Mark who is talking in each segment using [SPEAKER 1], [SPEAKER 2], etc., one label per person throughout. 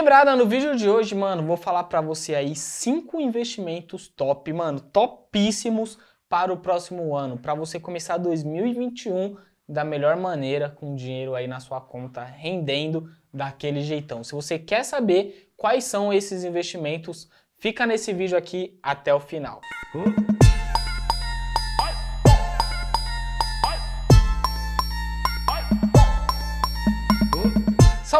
[SPEAKER 1] Quebrada, no vídeo de hoje, mano, vou falar para você aí cinco investimentos top, mano, topíssimos para o próximo ano, para você começar 2021 da melhor maneira, com dinheiro aí na sua conta rendendo daquele jeitão. Se você quer saber quais são esses investimentos, fica nesse vídeo aqui até o final. Uh.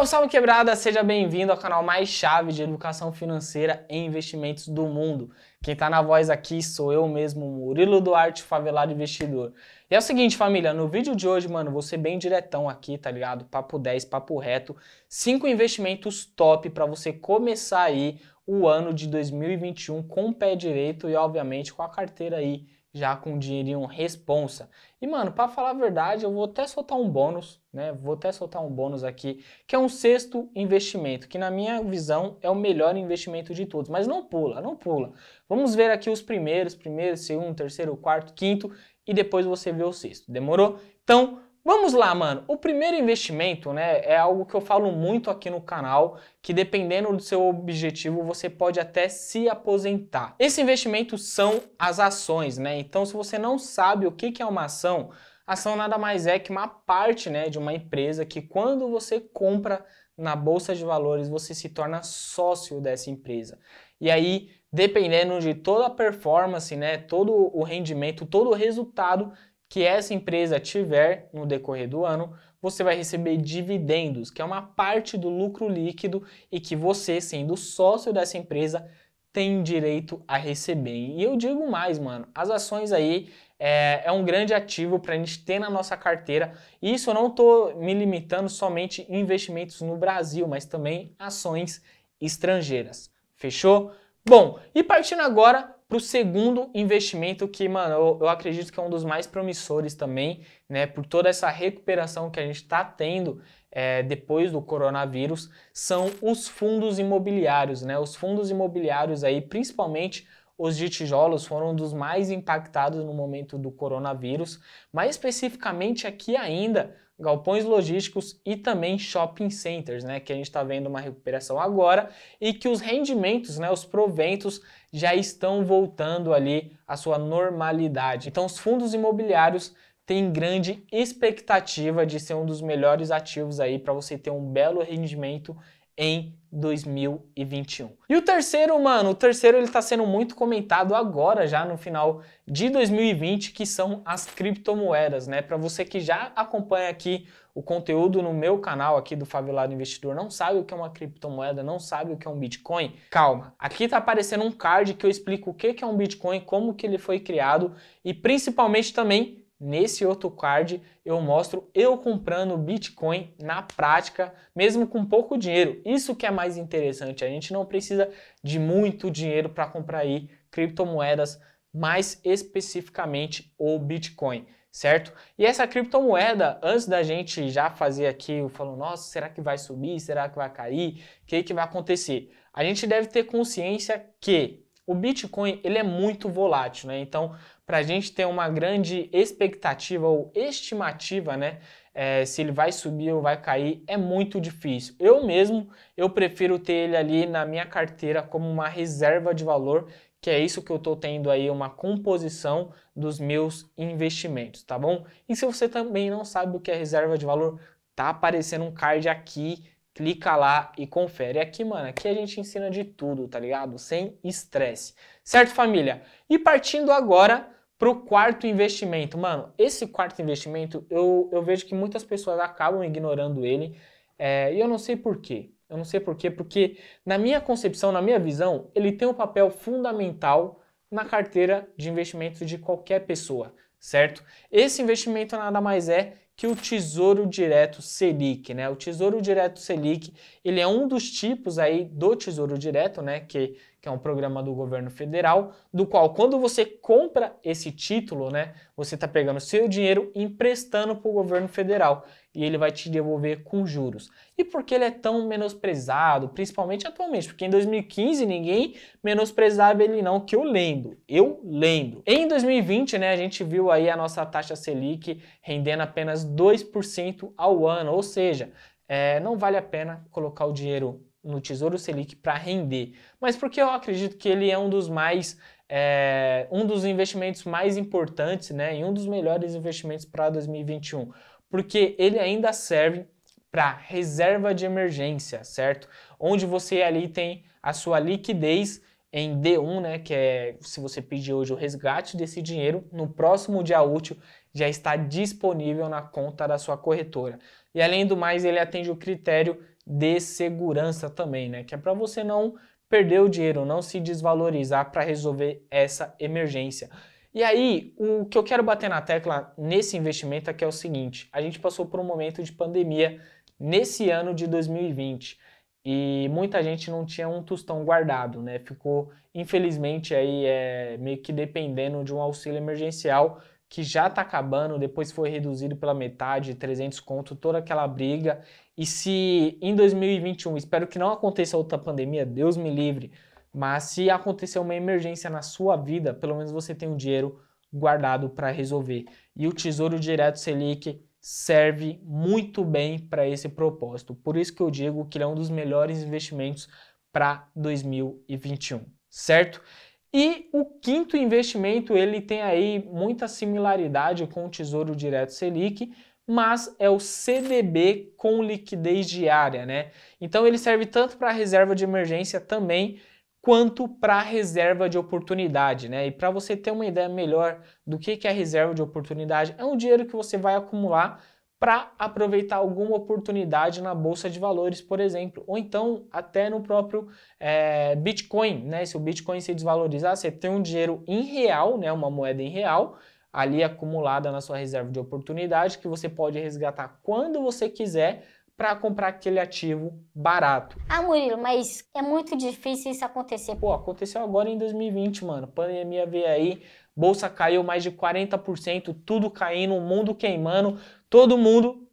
[SPEAKER 1] Salve, salve quebrada! Seja bem-vindo ao canal mais chave de educação financeira e investimentos do mundo. Quem tá na voz aqui sou eu mesmo, Murilo Duarte, favelado investidor. E é o seguinte, família, no vídeo de hoje, mano, vou ser bem diretão aqui, tá ligado? Papo 10, papo reto, cinco investimentos top para você começar aí o ano de 2021 com o pé direito e obviamente com a carteira aí já com um dinheirinho responsa. E mano, para falar a verdade, eu vou até soltar um bônus, né? Vou até soltar um bônus aqui, que é um sexto investimento, que na minha visão é o melhor investimento de todos, mas não pula, não pula. Vamos ver aqui os primeiros, primeiro, segundo, terceiro, quarto, quinto e depois você vê o sexto. Demorou? Então, Vamos lá, mano. O primeiro investimento, né, é algo que eu falo muito aqui no canal, que dependendo do seu objetivo, você pode até se aposentar. Esse investimento são as ações, né? Então, se você não sabe o que é uma ação, ação nada mais é que uma parte, né, de uma empresa que quando você compra na bolsa de valores, você se torna sócio dessa empresa. E aí, dependendo de toda a performance, né, todo o rendimento, todo o resultado que essa empresa tiver no decorrer do ano, você vai receber dividendos, que é uma parte do lucro líquido e que você, sendo sócio dessa empresa, tem direito a receber. E eu digo mais, mano, as ações aí é, é um grande ativo para a gente ter na nossa carteira. E isso eu não estou me limitando somente em investimentos no Brasil, mas também ações estrangeiras. Fechou? Bom, e partindo agora para o segundo investimento que, mano, eu, eu, acredito que é um dos mais promissores também, né? Por toda essa recuperação que a gente está tendo é, depois do coronavírus, são os fundos imobiliários, né? Os fundos imobiliários aí, principalmente os de tijolos foram um dos mais impactados no momento do coronavírus, mais especificamente aqui ainda, galpões logísticos e também shopping centers, né, que a gente está vendo uma recuperação agora e que os rendimentos, né, os proventos já estão voltando ali à sua normalidade. Então, os fundos imobiliários têm grande expectativa de ser um dos melhores ativos aí para você ter um belo rendimento em 2021. E o terceiro, mano, o terceiro ele tá sendo muito comentado agora já no final de 2020, que são as criptomoedas, né? Para você que já acompanha aqui o conteúdo no meu canal aqui do Favelado Investidor, não sabe o que é uma criptomoeda, não sabe o que é um Bitcoin? Calma. Aqui tá aparecendo um card que eu explico o que é um Bitcoin, como que ele foi criado e principalmente também Nesse outro card eu mostro eu comprando Bitcoin na prática, mesmo com pouco dinheiro. Isso que é mais interessante, a gente não precisa de muito dinheiro para comprar aí criptomoedas, mais especificamente o Bitcoin, certo? E essa criptomoeda, antes da gente já fazer aqui, eu falo, nossa, será que vai subir? Será que vai cair? O que, que vai acontecer? A gente deve ter consciência que o Bitcoin ele é muito volátil, né? Então, para a gente ter uma grande expectativa ou estimativa, né? É, se ele vai subir ou vai cair, é muito difícil. Eu mesmo, eu prefiro ter ele ali na minha carteira como uma reserva de valor, que é isso que eu estou tendo aí, uma composição dos meus investimentos, tá bom? E se você também não sabe o que é reserva de valor, tá aparecendo um card aqui, clica lá e confere. Aqui, mano, aqui a gente ensina de tudo, tá ligado? Sem estresse. Certo, família? E partindo agora para o quarto investimento, mano, esse quarto investimento eu, eu vejo que muitas pessoas acabam ignorando ele é, e eu não sei porquê. Eu não sei porquê, porque na minha concepção, na minha visão, ele tem um papel fundamental na carteira de investimentos de qualquer pessoa, certo? Esse investimento nada mais é que o Tesouro Direto Selic, né? O Tesouro Direto Selic, ele é um dos tipos aí do Tesouro Direto, né? Que, que é um programa do governo federal, do qual quando você compra esse título, né? Você está pegando seu dinheiro emprestando para o governo federal e ele vai te devolver com juros. E por que ele é tão menosprezado, principalmente atualmente? Porque em 2015 ninguém menosprezava ele não, que eu lembro. Eu lembro. Em 2020, né, a gente viu aí a nossa taxa Selic rendendo apenas 2% ao ano, ou seja, é, não vale a pena colocar o dinheiro no Tesouro Selic para render. Mas porque eu acredito que ele é um dos mais é, um dos investimentos mais importantes, né, e um dos melhores investimentos para 2021 porque ele ainda serve para reserva de emergência, certo? Onde você ali tem a sua liquidez em D1, né, que é se você pedir hoje o resgate desse dinheiro, no próximo dia útil já está disponível na conta da sua corretora. E além do mais, ele atende o critério de segurança também, né, que é para você não perder o dinheiro, não se desvalorizar para resolver essa emergência. E aí, o que eu quero bater na tecla nesse investimento aqui é o seguinte: a gente passou por um momento de pandemia nesse ano de 2020 e muita gente não tinha um tostão guardado, né? Ficou, infelizmente, aí é, meio que dependendo de um auxílio emergencial que já está acabando, depois foi reduzido pela metade, 300 conto, toda aquela briga. E se em 2021, espero que não aconteça outra pandemia, Deus me livre, mas se acontecer uma emergência na sua vida, pelo menos você tem um dinheiro guardado para resolver. E o Tesouro Direto Selic serve muito bem para esse propósito. Por isso que eu digo que ele é um dos melhores investimentos para 2021, certo? E o quinto investimento, ele tem aí muita similaridade com o Tesouro Direto Selic, mas é o CDB com liquidez diária, né? Então ele serve tanto para reserva de emergência também quanto para a reserva de oportunidade, né? E para você ter uma ideia melhor do que, que é a reserva de oportunidade, é um dinheiro que você vai acumular para aproveitar alguma oportunidade na bolsa de valores, por exemplo, ou então até no próprio é, Bitcoin, né? Se o Bitcoin se desvalorizar, você tem um dinheiro em real, né? Uma moeda em real ali acumulada na sua reserva de oportunidade que você pode resgatar quando você quiser para comprar aquele ativo barato. Ah, Murilo, mas é muito difícil isso acontecer. Pô, aconteceu agora em 2020, mano. Pandemia veio aí, bolsa caiu mais de 40%, tudo caindo, o mundo queimando, todo mundo.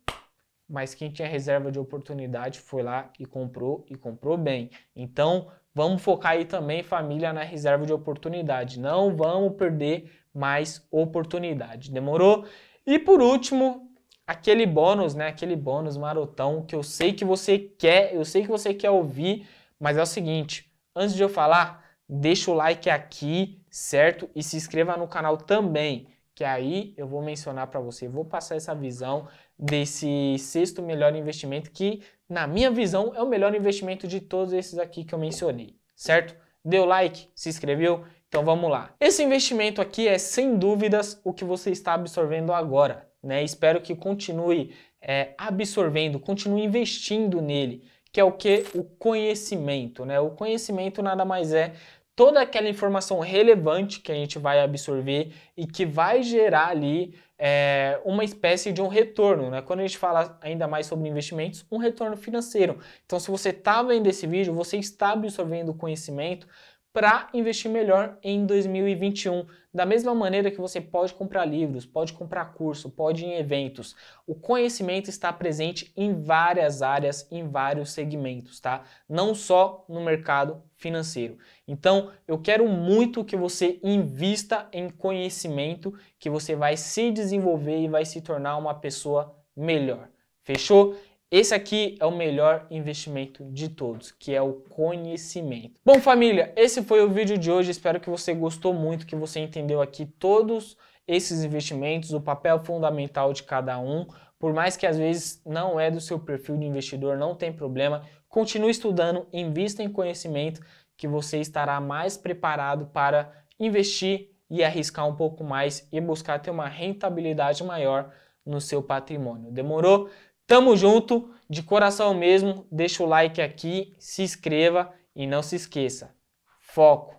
[SPEAKER 1] Mas quem tinha reserva de oportunidade foi lá e comprou e comprou bem. Então, vamos focar aí também, família, na reserva de oportunidade. Não vamos perder mais oportunidade. Demorou? E por último, aquele bônus, né? Aquele bônus marotão que eu sei que você quer, eu sei que você quer ouvir, mas é o seguinte, antes de eu falar, deixa o like aqui, certo? E se inscreva no canal também, que aí eu vou mencionar para você, vou passar essa visão desse sexto melhor investimento que, na minha visão, é o melhor investimento de todos esses aqui que eu mencionei, certo? Deu like, se inscreveu? Então vamos lá. Esse investimento aqui é sem dúvidas o que você está absorvendo agora né? Espero que continue é, absorvendo, continue investindo nele, que é o que o conhecimento, né? O conhecimento nada mais é toda aquela informação relevante que a gente vai absorver e que vai gerar ali é, uma espécie de um retorno, né? Quando a gente fala ainda mais sobre investimentos, um retorno financeiro. Então, se você está vendo esse vídeo, você está absorvendo conhecimento para investir melhor em 2021. Da mesma maneira que você pode comprar livros, pode comprar curso, pode ir em eventos. O conhecimento está presente em várias áreas, em vários segmentos, tá? Não só no mercado financeiro. Então, eu quero muito que você invista em conhecimento, que você vai se desenvolver e vai se tornar uma pessoa melhor. Fechou? Esse aqui é o melhor investimento de todos, que é o conhecimento. Bom, família, esse foi o vídeo de hoje. Espero que você gostou muito, que você entendeu aqui todos esses investimentos, o papel fundamental de cada um. Por mais que às vezes não é do seu perfil de investidor, não tem problema. Continue estudando, invista em conhecimento, que você estará mais preparado para investir e arriscar um pouco mais e buscar ter uma rentabilidade maior no seu patrimônio. Demorou? Tamo junto, de coração mesmo. Deixa o like aqui, se inscreva e não se esqueça. Foco,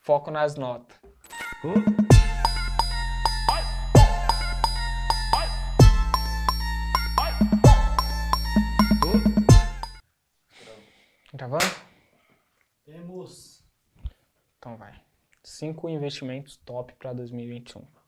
[SPEAKER 1] foco nas notas. Uh. Gravando? Temos. Então vai. Cinco investimentos top para 2021.